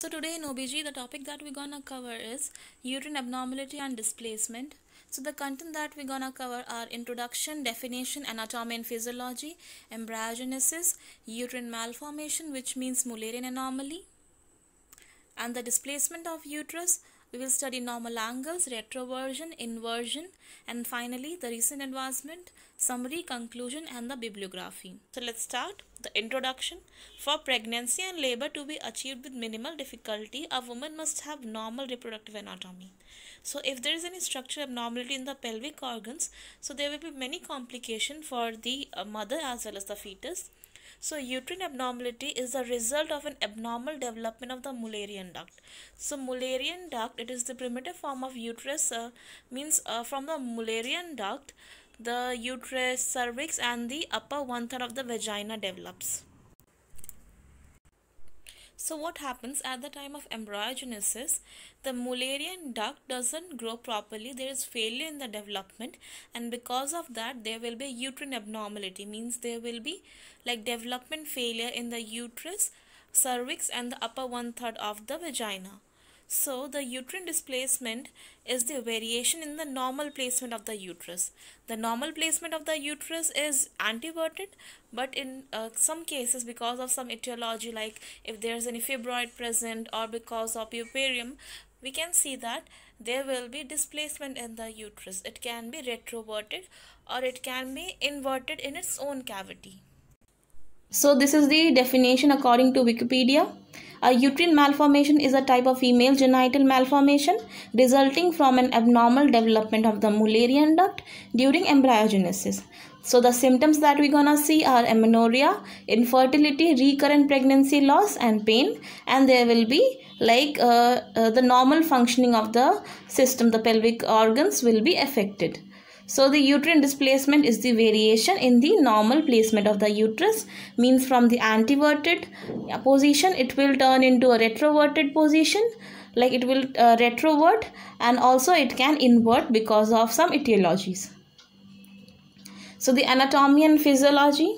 So today in OBG, the topic that we're gonna cover is uterine abnormality and displacement. So the content that we're gonna cover are introduction, definition, anatomy and physiology, embryogenesis, uterine malformation, which means Mullerian anomaly, and the displacement of uterus, we will study normal angles, retroversion, inversion, and finally the recent advancement, summary, conclusion, and the bibliography. So let's start the introduction. For pregnancy and labor to be achieved with minimal difficulty, a woman must have normal reproductive anatomy. So if there is any structural abnormality in the pelvic organs, so there will be many complication for the uh, mother as well as the fetus. So uterine abnormality is the result of an abnormal development of the Mullerian duct. So Mullerian duct, it is the primitive form of uterus, uh, means uh, from the Mullerian duct, the uterus, cervix and the upper one third of the vagina develops. So what happens at the time of embryogenesis, the Mullerian duct doesn't grow properly. There is failure in the development and because of that there will be uterine abnormality means there will be like development failure in the uterus, cervix and the upper one third of the vagina. So the uterine displacement is the variation in the normal placement of the uterus. The normal placement of the uterus is antiverted but in uh, some cases because of some etiology like if there is any fibroid present or because of puparium we can see that there will be displacement in the uterus. It can be retroverted or it can be inverted in its own cavity. So this is the definition according to Wikipedia. A uterine malformation is a type of female genital malformation resulting from an abnormal development of the Mullerian duct during embryogenesis. So the symptoms that we're gonna see are amenorrhea, infertility, recurrent pregnancy loss and pain and there will be like uh, uh, the normal functioning of the system, the pelvic organs will be affected. So the uterine displacement is the variation in the normal placement of the uterus means from the antiverted uh, position it will turn into a retroverted position like it will uh, retrovert and also it can invert because of some etiologies. So the anatomy and physiology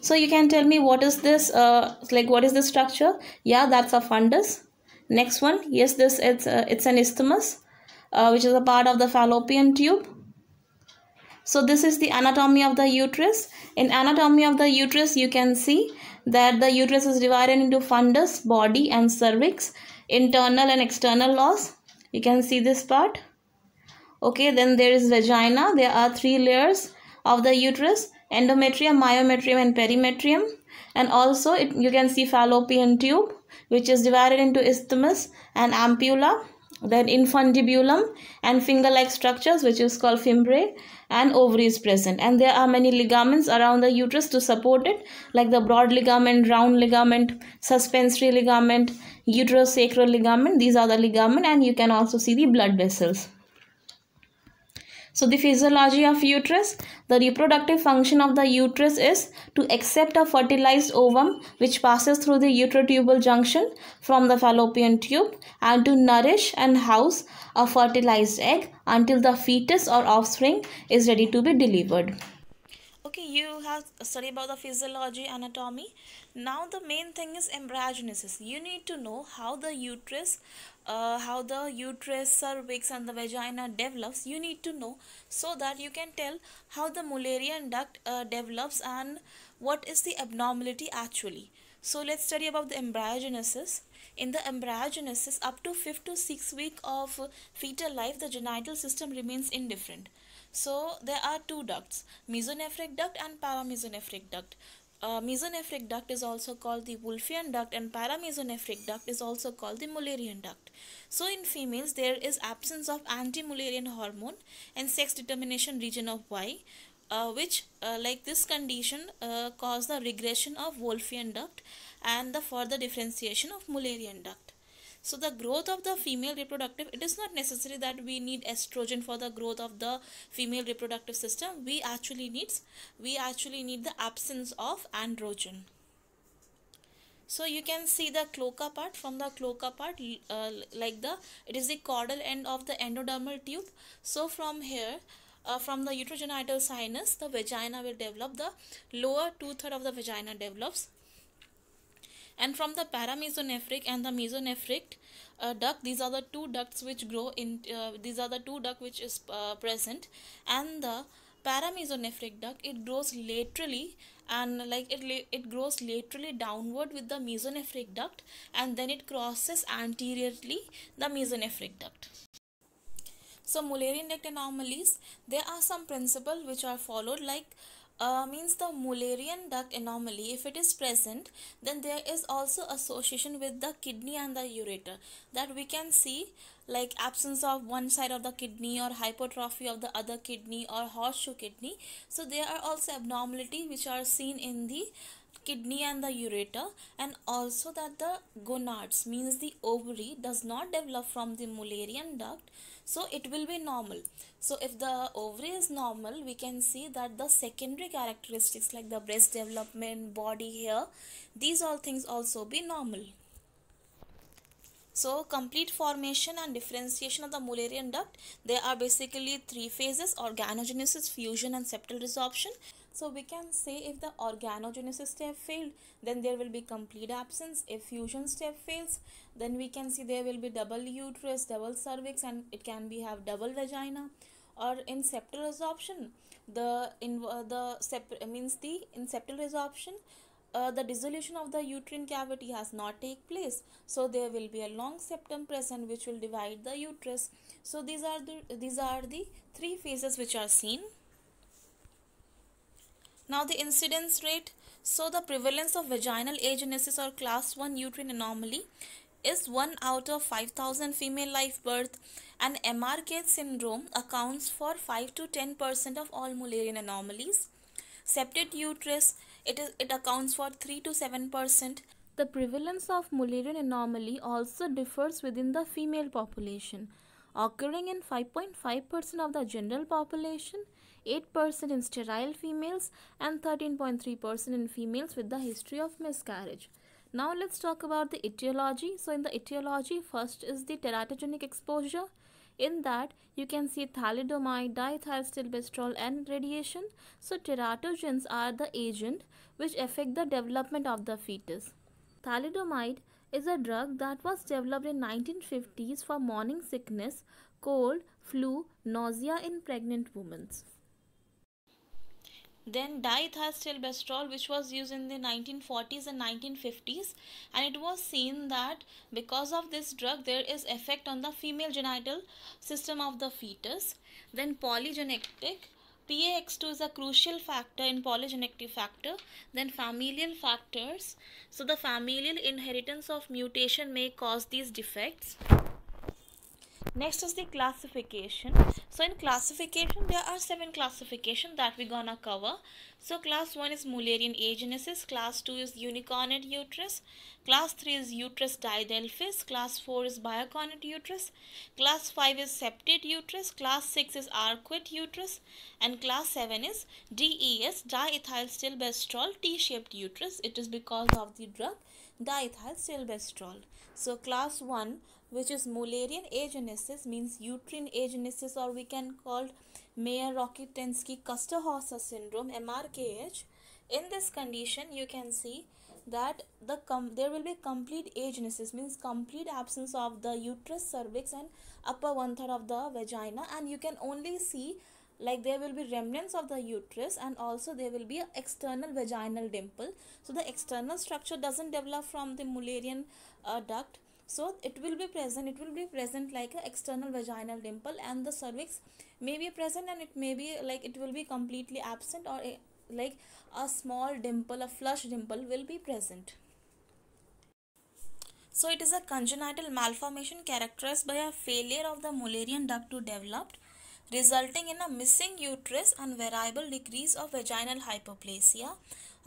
so you can tell me what is this uh, like what is the structure yeah that's a fundus next one yes this it's uh, it's an isthmus uh, which is a part of the fallopian tube so this is the anatomy of the uterus. In anatomy of the uterus, you can see that the uterus is divided into fundus, body and cervix, internal and external laws. You can see this part. Okay, then there is vagina. There are three layers of the uterus, endometrium, myometrium and perimetrium. And also it, you can see fallopian tube which is divided into isthmus and ampulla then infundibulum and finger-like structures which is called fimbriae and ovary is present. And there are many ligaments around the uterus to support it like the broad ligament, round ligament, suspensory ligament, uterosacral ligament. These are the ligament and you can also see the blood vessels. So the physiology of uterus, the reproductive function of the uterus is to accept a fertilized ovum which passes through the uterotubal junction from the fallopian tube and to nourish and house a fertilized egg until the fetus or offspring is ready to be delivered. Okay, you have studied about the physiology, anatomy. Now the main thing is embryogenesis. You need to know how the uterus uh, how the uterus, cervix and the vagina develops, you need to know so that you can tell how the Mullerian duct uh, develops and what is the abnormality actually. So let's study about the embryogenesis. In the embryogenesis, up to 5 to 6 week of fetal life, the genital system remains indifferent. So there are two ducts, mesonephric duct and paramesonephric duct uh, mesonephric duct is also called the Wolffian duct and paramesonephric duct is also called the Mullerian duct. So in females there is absence of anti-Mullerian hormone and sex determination region of Y uh, which uh, like this condition uh, cause the regression of Wolffian duct and the further differentiation of Mullerian duct so the growth of the female reproductive it is not necessary that we need estrogen for the growth of the female reproductive system we actually needs we actually need the absence of androgen so you can see the cloaca part from the cloaca part uh, like the it is the caudal end of the endodermal tube so from here uh, from the uterogenital sinus the vagina will develop the lower two-third of the vagina develops and from the paramesonephric and the mesonephric uh, duct, these are the two ducts which grow in, uh, these are the two duct which is uh, present. And the paramesonephric duct, it grows laterally and like it, it grows laterally downward with the mesonephric duct and then it crosses anteriorly the mesonephric duct. So Mullerian duct anomalies, there are some principles which are followed like uh, means the Mullerian duct anomaly, if it is present, then there is also association with the kidney and the ureter that we can see like absence of one side of the kidney or hypertrophy of the other kidney or horseshoe kidney. So there are also abnormalities which are seen in the kidney and the ureter and also that the gonads means the ovary does not develop from the Mullerian duct so it will be normal so if the ovary is normal we can see that the secondary characteristics like the breast development body hair these all things also be normal so complete formation and differentiation of the mullerian duct there are basically three phases organogenesis fusion and septal resorption so we can say if the organogenesis step failed, then there will be complete absence. If fusion step fails, then we can see there will be double uterus, double cervix and it can be have double vagina or in septal resorption the in uh, the sep uh, means the in septal resorption uh, the dissolution of the uterine cavity has not take place so there will be a long septum present which will divide the uterus so these are the these are the three phases which are seen now the incidence rate. So the prevalence of vaginal agenesis or class 1 uterine anomaly is 1 out of 5000 female live birth and MRK syndrome accounts for 5 to 10% of all Mullerian anomalies. Septate uterus, it, is, it accounts for 3 to 7%. The prevalence of Mullerian anomaly also differs within the female population, occurring in 5.5% of the general population 8% in sterile females and 13.3% in females with the history of miscarriage. Now let's talk about the etiology. So in the etiology, first is the teratogenic exposure. In that, you can see thalidomide, dithylstilbestrol and radiation. So teratogens are the agent which affect the development of the fetus. Thalidomide is a drug that was developed in 1950s for morning sickness, cold, flu, nausea in pregnant women. Then diethylstilbestrol, which was used in the 1940s and 1950s and it was seen that because of this drug there is effect on the female genital system of the fetus. Then polygenic PAX2 is a crucial factor in polygenic factor. Then familial factors. So the familial inheritance of mutation may cause these defects next is the classification so in classification there are seven classification that we're gonna cover so class 1 is mullerian agenesis class 2 is unicornate uterus class 3 is uterus didelphys class 4 is bioconate uterus class 5 is septate uterus class 6 is arcuate uterus and class 7 is DES diethylstilbestrol T-shaped uterus it is because of the drug diethylstilbestrol so class 1 which is Mullerian agenesis means uterine agenesis or we can call Mayer Rokitansky Custer-Hauser syndrome MRKH in this condition you can see that the there will be complete agenesis means complete absence of the uterus cervix and upper one third of the vagina and you can only see like there will be remnants of the uterus and also there will be external vaginal dimple so the external structure doesn't develop from the mullerian uh, duct so it will be present it will be present like an external vaginal dimple and the cervix may be present and it may be like it will be completely absent or a, like a small dimple a flush dimple will be present so it is a congenital malformation characterized by a failure of the mullerian duct to develop resulting in a missing uterus and variable degrees of vaginal hyperplasia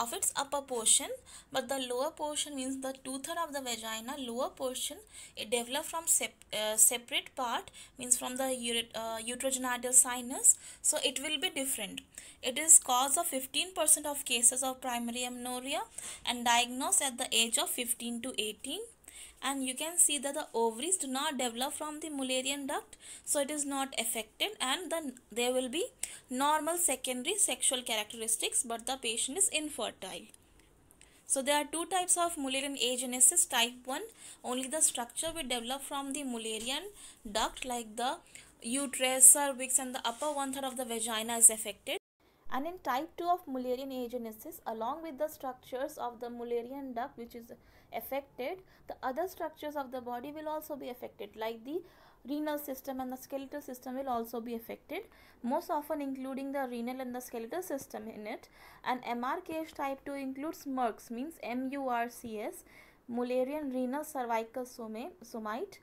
of its upper portion but the lower portion means the two-third of the vagina lower portion it develops from sep uh, separate part means from the uh, uterogenital sinus so it will be different it is cause of 15% of cases of primary amenorrhea and diagnosed at the age of 15 to 18 and you can see that the ovaries do not develop from the mullerian duct so it is not affected and then there will be normal secondary sexual characteristics but the patient is infertile. So there are two types of Mullerian agenesis. Type 1 only the structure will develop from the Mullerian duct like the uterus, cervix and the upper one third of the vagina is affected. And in type 2 of Mullerian agenesis along with the structures of the Mullerian duct which is affected, the other structures of the body will also be affected like the renal system and the skeletal system will also be affected, most often including the renal and the skeletal system in it. And MRKH type 2 includes MURCS means M-U-R-C-S, Mullerian renal cervical somite.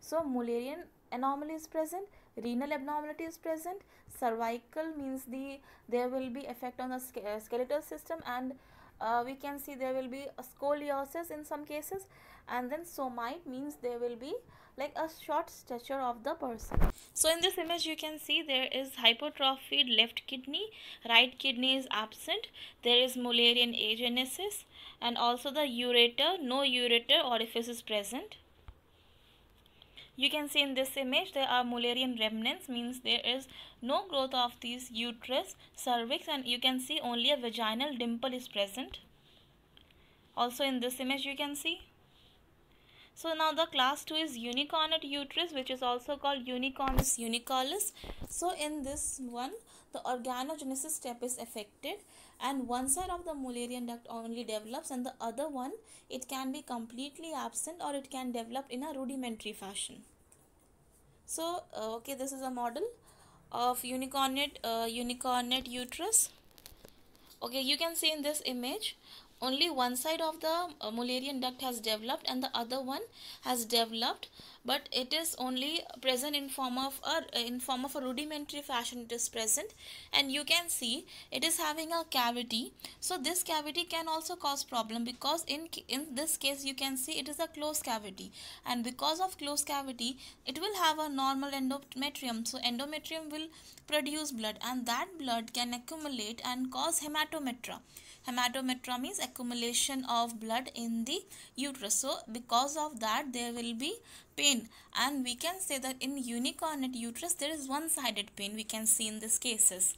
So, Mullerian anomaly is present, renal abnormality is present, cervical means the there will be effect on the uh, skeletal system and uh, we can see there will be a scoliosis in some cases and then somite means there will be like a short stature of the person so in this image you can see there is hypertrophied left kidney right kidney is absent there is mullerian agenesis and also the ureter no ureter orifice is present you can see in this image there are Mullerian remnants means there is no growth of these uterus, cervix and you can see only a vaginal dimple is present. Also in this image you can see so now the class 2 is unicornate uterus which is also called unicornus unicollis. So in this one the organogenesis step is affected and one side of the mullerian duct only develops and the other one it can be completely absent or it can develop in a rudimentary fashion. So uh, okay this is a model of unicornate uh, unicornate uterus okay you can see in this image only one side of the uh, mullerian duct has developed and the other one has developed but it is only present in form of a in form of a rudimentary fashion it is present and you can see it is having a cavity so this cavity can also cause problem because in in this case you can see it is a closed cavity and because of closed cavity it will have a normal endometrium so endometrium will produce blood and that blood can accumulate and cause hematometra hematometra means accumulation of blood in the uterus so because of that there will be pain and we can say that in unicornate uterus there is one-sided pain we can see in these cases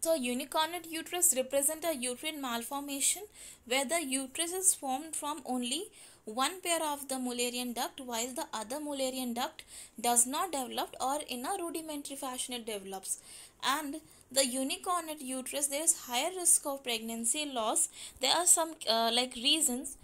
so unicornate uterus represent a uterine malformation where the uterus is formed from only one pair of the Mullerian duct while the other Mullerian duct does not develop or in a rudimentary fashion it develops. And the unicornate uterus, there is higher risk of pregnancy loss. There are some uh, like reasons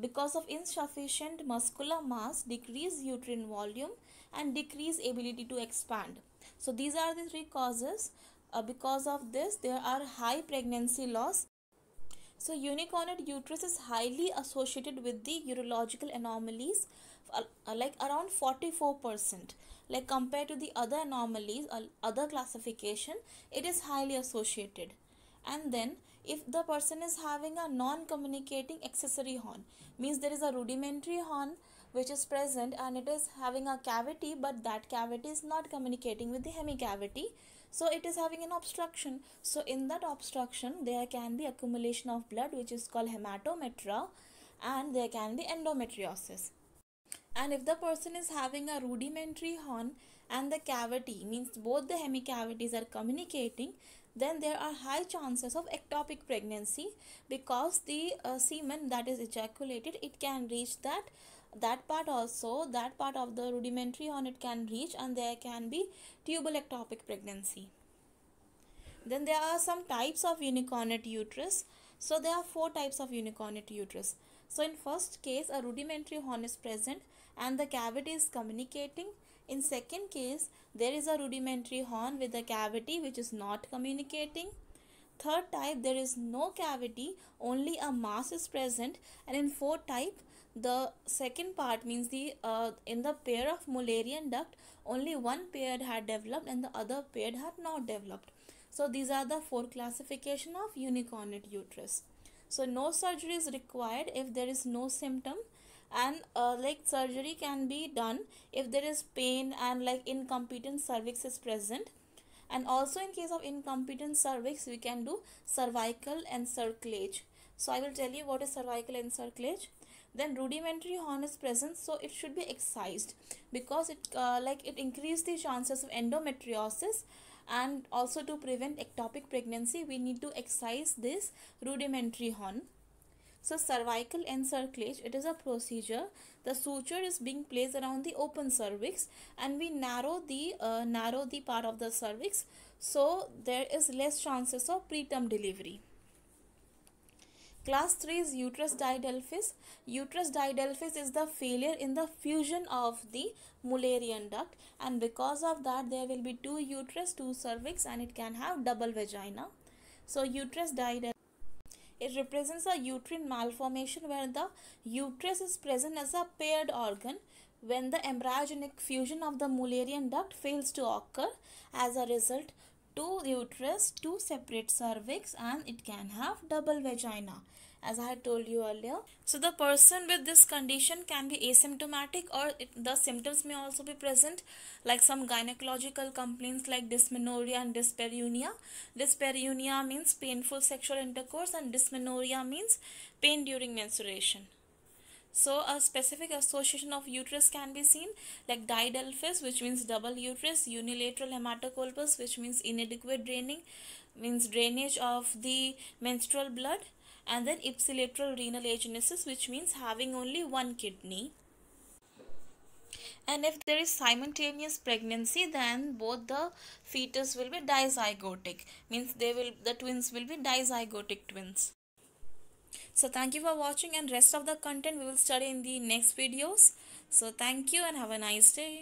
because of insufficient muscular mass, decreased uterine volume and decreased ability to expand. So these are the three causes. Uh, because of this, there are high pregnancy loss. So unicornate uterus is highly associated with the urological anomalies uh, uh, like around 44% like compared to the other anomalies or uh, other classification it is highly associated and then if the person is having a non-communicating accessory horn means there is a rudimentary horn which is present and it is having a cavity but that cavity is not communicating with the hemicavity so it is having an obstruction so in that obstruction there can be accumulation of blood which is called hematometra and there can be endometriosis and if the person is having a rudimentary horn and the cavity means both the hemicavities are communicating then there are high chances of ectopic pregnancy because the uh, semen that is ejaculated it can reach that that part also that part of the rudimentary hornet can reach and there can be tubal ectopic pregnancy then there are some types of unicornate uterus so there are four types of unicornate uterus so in first case a rudimentary horn is present and the cavity is communicating in second case there is a rudimentary horn with a cavity which is not communicating third type there is no cavity only a mass is present and in fourth type the second part means the uh, in the pair of Mullerian duct, only one pair had developed and the other pair had not developed. So these are the four classification of unicornate uterus. So no surgery is required if there is no symptom and uh, like surgery can be done if there is pain and like incompetent cervix is present and also in case of incompetent cervix we can do cervical encirclage so i will tell you what is cervical encirclage then rudimentary horn is present so it should be excised because it uh, like it increases the chances of endometriosis and also to prevent ectopic pregnancy we need to excise this rudimentary horn so cervical encirclage it is a procedure the suture is being placed around the open cervix and we narrow the uh, narrow the part of the cervix so there is less chances of preterm delivery Class 3 is uterus didelphys. Uterus didelphys is the failure in the fusion of the Mullerian duct and because of that there will be two uterus, two cervix and it can have double vagina. So uterus didelphys. It represents a uterine malformation where the uterus is present as a paired organ when the embryogenic fusion of the Mullerian duct fails to occur. As a result, two uterus, two separate cervix and it can have double vagina as I told you earlier. So the person with this condition can be asymptomatic or it, the symptoms may also be present like some gynecological complaints like dysmenorrhea and dyspareunia. Dyspareunia means painful sexual intercourse and dysmenorrhea means pain during menstruation. So a specific association of uterus can be seen like didelphys which means double uterus, unilateral hematocolpus which means inadequate draining means drainage of the menstrual blood and then ipsilateral renal agenesis which means having only one kidney. And if there is simultaneous pregnancy then both the fetus will be dizygotic means they will the twins will be dizygotic twins. So thank you for watching and rest of the content we will study in the next videos. So thank you and have a nice day.